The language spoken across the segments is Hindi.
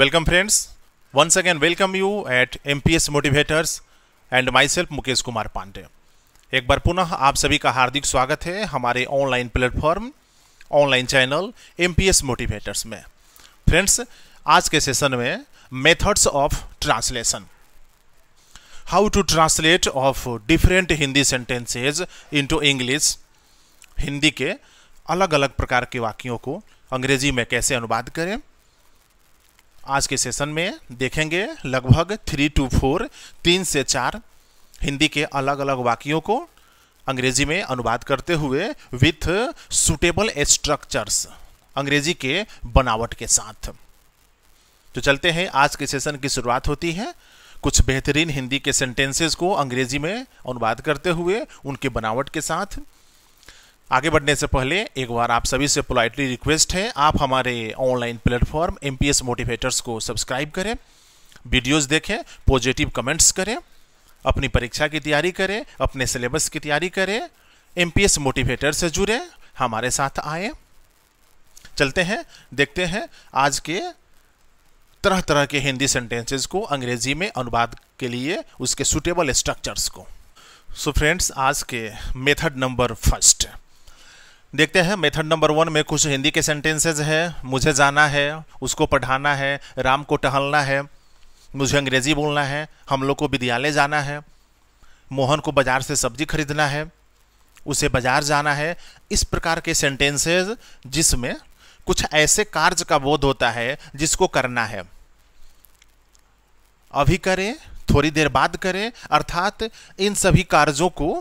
Welcome friends. Once again welcome you at MPS Motivators and myself Mukesh Kumar Pandey एक बार पुनः आप सभी का हार्दिक स्वागत है हमारे online platform online channel MPS motivators में फ्रेंड्स आज के सेशन में methods of translation how to translate of different Hindi sentences into English Hindi के अलग अलग प्रकार के वाक्यों को अंग्रेजी में कैसे अनुवाद करें आज के सेशन में देखेंगे लगभग थ्री टू फोर तीन से चार हिंदी के अलग अलग वाक्यों को अंग्रेजी में अनुवाद करते हुए विथ सुटेबल स्ट्रक्चर्स अंग्रेजी के बनावट के साथ तो चलते हैं आज के सेशन की शुरुआत होती है कुछ बेहतरीन हिंदी के सेंटेंसेस को अंग्रेजी में अनुवाद करते हुए उनके बनावट के साथ आगे बढ़ने से पहले एक बार आप सभी से पोलाइटली रिक्वेस्ट है आप हमारे online platform M P S motivators को सब्सक्राइब करें वीडियोस देखें पॉजिटिव कमेंट्स करें अपनी परीक्षा की तैयारी करें अपने सिलेबस की तैयारी करें एम पी एस मोटिवेटर से जुड़े हमारे साथ आए चलते हैं देखते हैं आज के तरह तरह के हिंदी सेंटेंसेस को अंग्रेजी में अनुवाद के लिए उसके सुटेबल स्ट्रक्चर्स को सो so फ्रेंड्स आज के मेथड नंबर फर्स्ट देखते हैं मेथड नंबर वन में कुछ हिंदी के सेंटेंसेज है मुझे जाना है उसको पढ़ाना है राम को टहलना है मुझे अंग्रेजी बोलना है हम लोग को विद्यालय जाना है मोहन को बाज़ार से सब्जी खरीदना है उसे बाज़ार जाना है इस प्रकार के सेंटेंसेज जिसमें कुछ ऐसे कार्य का बोध होता है जिसको करना है अभी करें थोड़ी देर बाद करें अर्थात इन सभी कार्यों को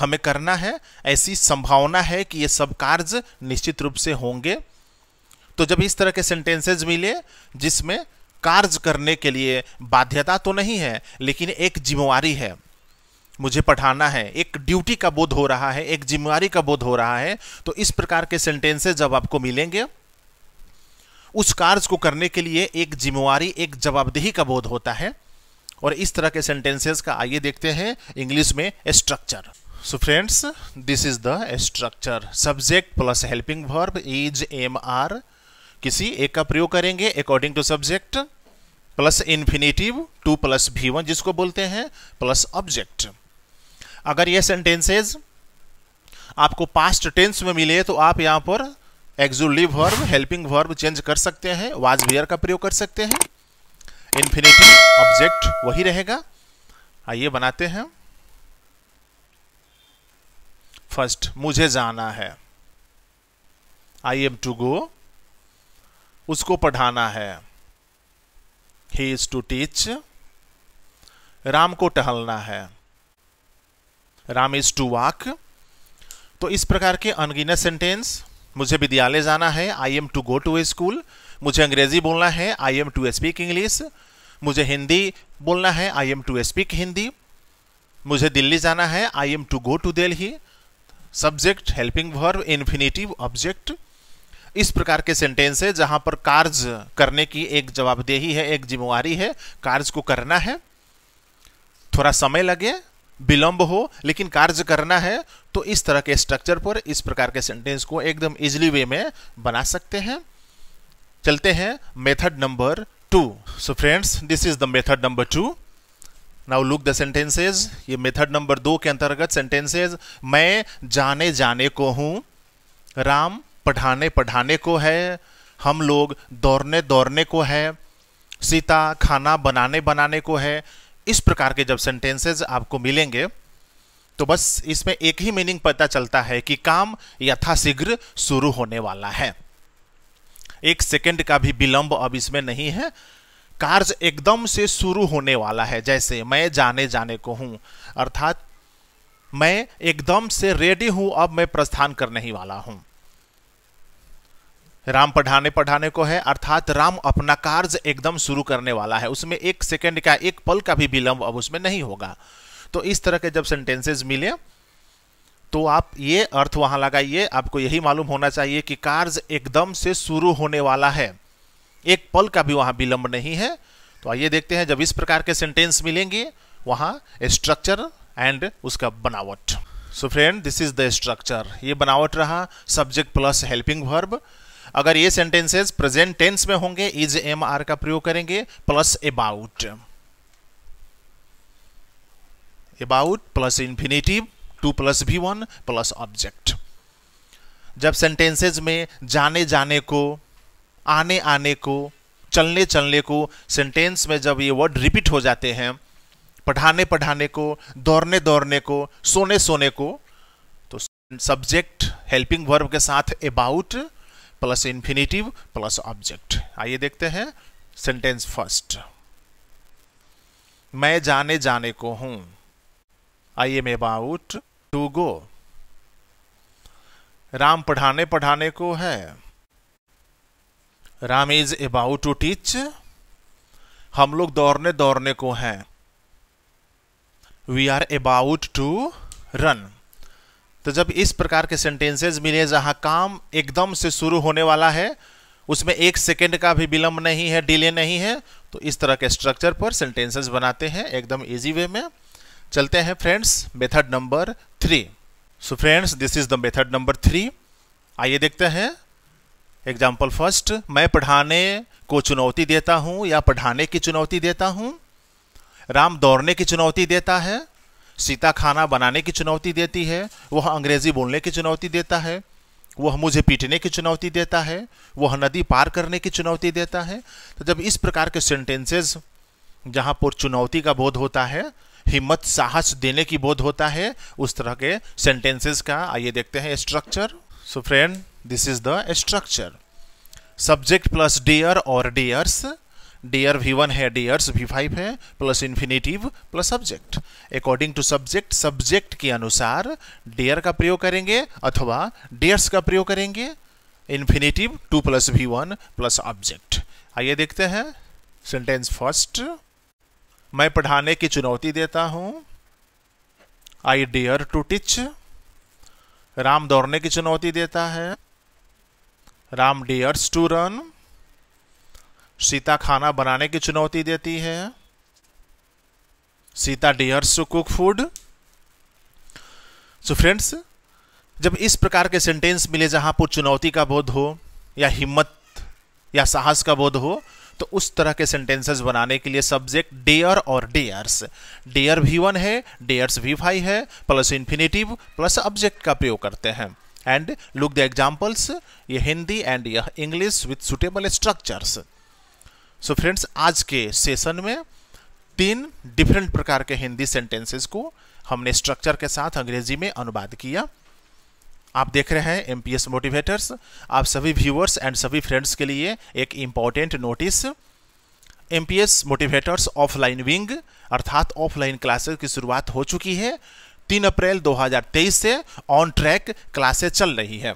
हमें करना है ऐसी संभावना है कि ये सब कार्य निश्चित रूप से होंगे तो जब इस तरह के सेंटेंसेज मिले जिसमें कार्य करने के लिए बाध्यता तो नहीं है लेकिन एक जिम्मेवारी है मुझे पढ़ाना है एक ड्यूटी का बोध हो रहा है एक जिम्मेवारी का बोध हो रहा है तो इस प्रकार के सेंटेंसेज जब आपको मिलेंगे उस कार्य को करने के लिए एक जिम्मेवारी एक जवाबदेही का बोध होता है और इस तरह के सेंटेंसेस का आइए देखते हैं इंग्लिश में structure friends this is the structure subject plus helping verb is am are किसी एक का प्रयोग करेंगे according to subject plus infinitive to plus V one जिसको बोलते हैं प्लस ऑब्जेक्ट अगर ये सेंटेंसेज आपको पास्ट टेंस में मिले तो आप यहाँ पर auxiliary verb helping verb change कर सकते हैं वाज वियर का प्रयोग कर सकते हैं इन्फिनेटिव ऑब्जेक्ट वही रहेगा आइए बनाते हैं फर्स्ट मुझे जाना है आई एम टू गो उसको पढ़ाना है he is to teach Ram को टहलना है राम इज टू वॉक तो इस प्रकार के अनगिनत सेंटेंस मुझे विद्यालय जाना है I am to go to a school मुझे अंग्रेजी बोलना है I am to speak English मुझे हिंदी बोलना है I am to speak Hindi मुझे दिल्ली जाना है I am to go to Delhi subject helping verb infinitive object इस प्रकार के सेंटेंस है जहां पर कार्य करने की एक जवाबदेही है एक जिम्मेवारी है कार्य को करना है थोड़ा समय लगे विलंब हो लेकिन कार्य करना है तो इस तरह के स्ट्रक्चर पर इस प्रकार के सेंटेंस को एकदम इजली वे में बना सकते हैं चलते हैं method number two so friends this is the method number two now look the sentences ये मेथड नंबर दो के अंतर्गत सेंटेंसेज मैं जाने जाने को हूं राम पढ़ाने पढ़ाने को है हम लोग दौड़ने दौड़ने को है सीता खाना बनाने बनाने को है इस प्रकार के जब सेंटेंसेज आपको मिलेंगे तो बस इसमें एक ही मीनिंग पता चलता है कि काम यथाशीघ्र शुरू होने वाला है एक सेकंड का भी विलंब अब इसमें नहीं है कार्य एकदम से शुरू होने वाला है जैसे मैं जाने जाने को हूँ अर्थात मैं एकदम से रेडी हूँ अब मैं प्रस्थान करने ही वाला हूँ राम पढ़ाने पढ़ाने को है अर्थात राम अपना कार्य एकदम शुरू करने वाला है उसमें एक सेकंड का एक पल का भी विलंब अब उसमें नहीं होगा तो इस तरह के जब सेंटेंसेस मिले तो आप ये अर्थ वहां लगाइए आपको यही मालूम होना चाहिए कि कार्य एकदम से शुरू होने वाला है एक पल का भी वहां विलंब नहीं है तो आइए देखते हैं जब इस प्रकार के सेंटेंस मिलेंगे वहां स्ट्रक्चर एंड उसका बनावट so friend this is the structure ये बनावट रहा सब्जेक्ट प्लस हेल्पिंग वर्ब अगर ये सेंटेंसेस प्रेजेंट टेंस में होंगे इज एम आर का प्रयोग करेंगे plus about about plus infinitive to plus V one plus object जब सेंटेंसेज में जाने जाने को आने आने को चलने चलने को सेंटेंस में जब ये वर्ड रिपीट हो जाते हैं पढ़ाने पढ़ाने को दौड़ने दौड़ने को सोने सोने को तो सब्जेक्ट हेल्पिंग वर्ब के साथ about plus infinitive plus object आइए देखते हैं सेंटेंस फर्स्ट मैं जाने जाने को हूं I am about to go Ram पढ़ाने पढ़ाने को है Ram is about to teach हम लोग दौड़ने दौड़ने को हैं we are about to run तो जब इस प्रकार के सेंटेंसेज मिले जहां काम एकदम से शुरू होने वाला है उसमें एक सेकेंड का भी विलंब नहीं है डिले नहीं है तो इस तरह के स्ट्रक्चर पर सेंटेंसेस बनाते हैं एकदम इजी वे में चलते हैं friends method number three so friends this is the method number three आइए देखते हैं एग्जाम्पल फर्स्ट मैं पढ़ाने को चुनौती देता हूँ या पढ़ाने की चुनौती देता हूँ राम दौड़ने की चुनौती देता है सीता खाना बनाने की चुनौती देती है वह अंग्रेज़ी बोलने की चुनौती देता है वह मुझे पीटने की चुनौती देता है वह नदी पार करने की चुनौती देता है तो जब इस प्रकार के सेंटेंसेज जहाँ पर चुनौती का बोध होता है हिम्मत साहस देने की बोध होता है उस तरह के सेंटेंसेस का आइए देखते हैं structure so friend this is the structure subject plus dear or dears dear v1 है dears v5 है plus infinitive plus subject according to subject subject के अनुसार dear का प्रयोग करेंगे अथवा dears का प्रयोग करेंगे infinitive 2 plus v1 plus object आइए देखते हैं सेंटेंस फर्स्ट मैं पढ़ाने की चुनौती देता हूं I dare to teach Ram दौड़ने की चुनौती देता है Ram dares to run Sita खाना बनाने की चुनौती देती है Sita dares to cook food so friends जब इस प्रकार के सेंटेंस मिले जहां पर चुनौती का बोध हो या हिम्मत या साहस का बोध हो तो उस तरह के सेंटेंसेस बनाने के लिए सब्जेक्ट डेयर और डेयर्स डेयर भी वन है डेयर्स भी फाइव है प्लस इन्फिनेटिव प्लस ऑब्जेक्ट का प्रयोग करते हैं एंड लुक द एग्जाम्पल्स ये हिंदी एंड यह English with suitable structures so friends आज के सेशन में तीन डिफरेंट प्रकार के हिंदी सेंटेंसेस को हमने स्ट्रक्चर के साथ अंग्रेजी में अनुवाद किया आप देख रहे हैं एम मोटिवेटर्स आप सभी व्यूअर्स एंड सभी फ्रेंड्स के लिए एक important notice M motivators offline wing अर्थात ऑफलाइन क्लासेस की शुरुआत हो चुकी है तीन अप्रैल 2023 से ऑन ट्रैक क्लासेस चल रही है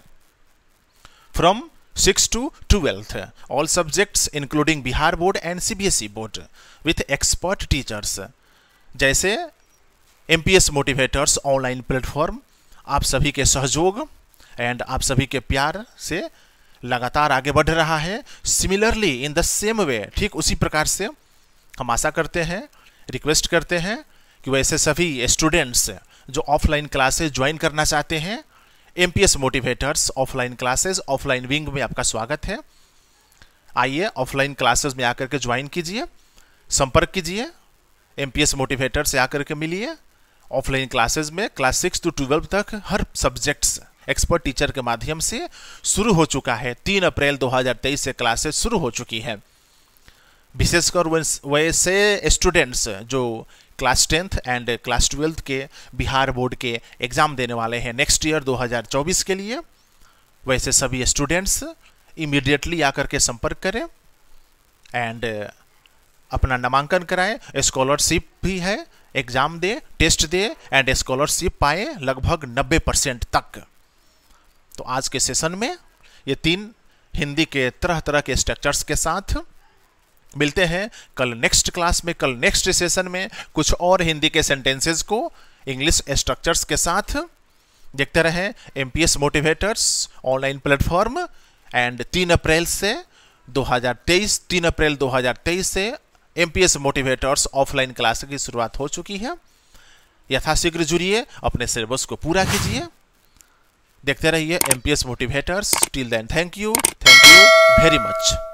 from six to twelfth all subjects including Bihar board and CBSE board with expert teachers जैसे एम मोटिवेटर्स ऑनलाइन प्लेटफॉर्म आप सभी के सहयोग एंड आप सभी के प्यार से लगातार आगे बढ़ रहा है similarly in the same way ठीक उसी प्रकार से हम आशा करते हैं रिक्वेस्ट करते हैं कि वैसे सभी स्टूडेंट्स जो ऑफलाइन क्लासेज ज्वाइन करना चाहते हैं M motivators offline classes offline wing में आपका स्वागत है आइए ऑफलाइन क्लासेज में आकर के ज्वाइन कीजिए संपर्क कीजिए एम मोटिवेटर से आकर के मिलिए ऑफलाइन क्लासेस में क्लास सिक्स टू ट्वेल्व तक हर सब्जेक्ट्स एक्सपर्ट टीचर के माध्यम से शुरू हो चुका है तीन अप्रैल 2023 से क्लासेस शुरू हो चुकी हैं विशेषकर वैसे स्टूडेंट्स जो class tenth and class twelfth के बिहार बोर्ड के एग्ज़ाम देने वाले हैं नेक्स्ट ईयर 2024 के लिए वैसे सभी स्टूडेंट्स इमीडिएटली आकर के संपर्क करें एंड अपना नामांकन कराएं स्कॉलरशिप भी है एग्जाम दे टेस्ट दे एंड स्कॉलरशिप पाए लगभग 90 परसेंट तक तो आज के सेशन में ये तीन हिंदी के तरह तरह के स्ट्रक्चर्स के साथ मिलते हैं कल नेक्स्ट क्लास में कल नेक्स्ट सेशन में कुछ और हिंदी के सेंटेंसेस को इंग्लिश स्ट्रक्चर्स के साथ देखते रहें M motivators online platform and तीन अप्रैल से 2023 तीन अप्रैल 2023 से M P S motivators offline class की शुरुआत हो चुकी है यथाशीघ्र जुड़िए अपने सिलेबस को पूरा कीजिए देखते रहिए M P S motivators till then thank you thank you very much